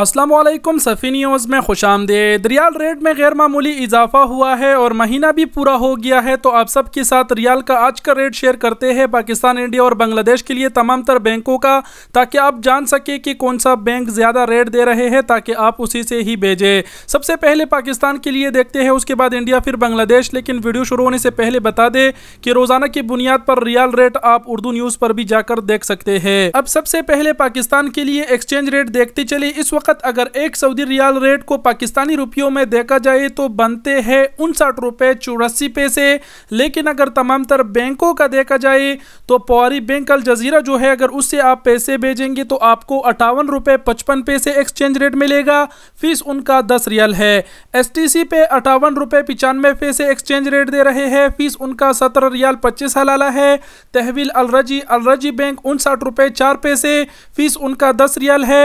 Aslam सफ़ी news में खुश आमदेद riyal rate में गैर मामूली इजाफा हुआ है और महीना भी पूरा हो गया है तो आप सबके साथ रियाल का आज का रेट शेयर करते हैं पाकिस्तान इंडिया और बांग्लादेश के लिए तमाम तर बैंकों का ताकि आप जान सकें कि कौन सा बैंक ज़्यादा रेट दे रहे हैं ताकि आप उसी से ही भेजें सबसे पहले पाकिस्तान के लिए देखते हैं उसके बाद इंडिया फिर बांग्लादेश लेकिन वीडियो शुरू होने से पहले बता दें कि रोज़ाना की बुनियाद पर रियाल रेट आप उर्दू न्यूज़ पर भी जाकर देख सकते हैं अब सबसे पहले पाकिस्तान के लिए एक्सचेंज रेट देखते चले इस वक्त वक्त अगर एक सऊदी रियाल रेट को पाकिस्तानी रुपयों में देखा जाए तो बनते हैं उनसठ रुपये चौरासी पैसे लेकिन अगर तमाम तर बैंकों का देखा जाए तो पौरी बैंक अल जजीरा जो है अगर उससे आप पैसे भेजेंगे तो आपको अट्ठावन रुपये पचपन पैसे एक्सचेंज रेट मिलेगा फीस उनका दस रियल है एस टी सी पे अट्ठावन रुपये पचानवे पैसे एक्सचेंज रेट दे रहे हैं फीस उनका सत्रह रियाल पच्चीस हलाला है तहवील अलरजी अलरजी बैंक उनसठ रुपये चार पैसे फीस उनका दस रियल है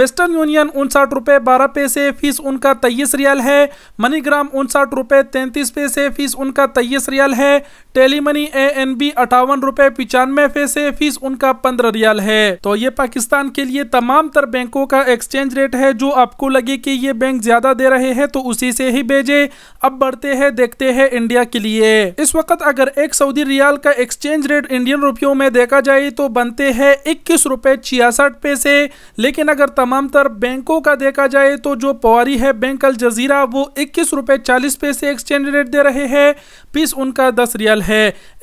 वेस्टर्न यूनियन इंडियन उनसाठ रुपये बारह पैसे फीस उनका तेईस रियाल है मनीग्राम उनसाठ रुपये तैंतीस पैसे फीस उनका तेईस रियाल है tele money A N B अठावन रुपये पिचानवे पैसे फीस उनका पंद्रह रियाल है तो ये पाकिस्तान के लिए तमाम तर बैंकों का एक्सचेंज रेट है जो आपको लगे कि ये बैंक ज्यादा दे रहे हैं तो उसी से ही भेजे अब बढ़ते हैं देखते हैं इंडिया के लिए इस वक्त अगर एक सऊदी रियाल का एक्सचेंज रेट इंडियन रुपयों में देखा जाए तो बनते हैं इक्कीस रुपये छियासठ पैसे लेकिन अगर तमाम तर बैंक बैंकों का देखा जाए तो जो पवारी है बैंक अल जजीरा वो इक्कीस रुपये चालीस पैसे एक्सचेंज रेट दे रहे हैं फीस उनका दस रियाल है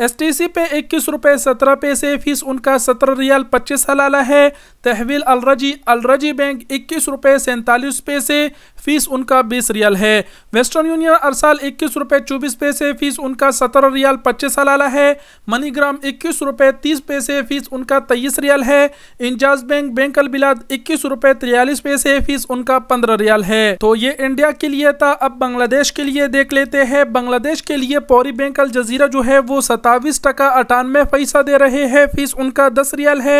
एस टी सी पे इक्कीस रुपये सत्रह पैसे फीस उनका सत्रह रियाल पच्चीस हलाला है तहवील अलरजी अलरजी बैंक इक्कीस रुपये सैंतालीस पैसे फीस उनका बीस रियाल है वेस्टर्न यूनियन अरसाल इक्कीस रुपये चौबीस पैसे फीस उनका सत्रह रियाल पच्चीस हलाला है मनीग्राम इक्कीस रुपये तीस पैसे फीस उनका तेईस रियाल है इंजाज बैंक बैंक अल बिलाद इक्कीस रुपये तिरयालीस पैसे से फीस उनका पंद्रह रियाल है तो ये इंडिया के लिए था अब बांग्लादेश के लिए देख लेते हैं बांग्लादेश के लिए पौरी बैंक अल जजीरा जो है वो सतावीस टका अठानवे पैसा दे रहे हैं फीस उनका दस रियाल है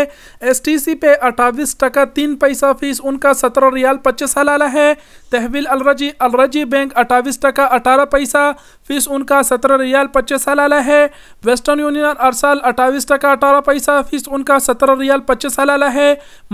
एस पे अट्ठाईस टका तीन पैसा फीस उनका सत्रह रियाल पच्चीस हलाला है तहवील अलरजी अलरजी बैंक अट्ठाईस टका अठारह पैसा फीस उनका सत्रह रियाल पच्चीस साल आला है वेस्टर्न यूनियन अरसाल अट्ठाईस टका अठारह पैसा फीस उनका सत्रह रियाल पच्चीस आला है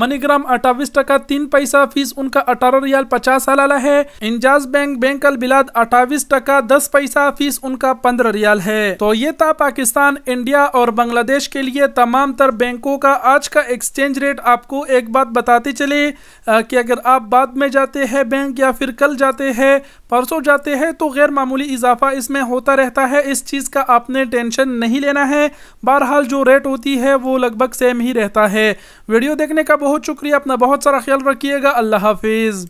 मनीग्राम अट्ठाईस टका तीन पैसा फीस उनका अठारह रियाल पचास आला है इंजाज बैंक बैंक बिलाद अट्ठाईस टका दस पैसा फीस उनका पंद्रह रियाल है तो ये था पाकिस्तान इंडिया और बांग्लादेश के लिए तमाम तर बैंकों का आज का एक्सचेंज रेट आपको एक बात बताते चले कि अगर आप बाद में जाते हैं बैंक या फिर कल जाते हैं परसों जाते हैं तो गैर मामूली इजाफा इसमें होता रहता है इस चीज़ का आपने टेंशन नहीं लेना है बहरहाल जो रेट होती है वो लगभग सेम ही रहता है वीडियो देखने का बहुत शुक्रिया अपना बहुत सारा ख्याल रखिएगा अल्लाह हाफिज़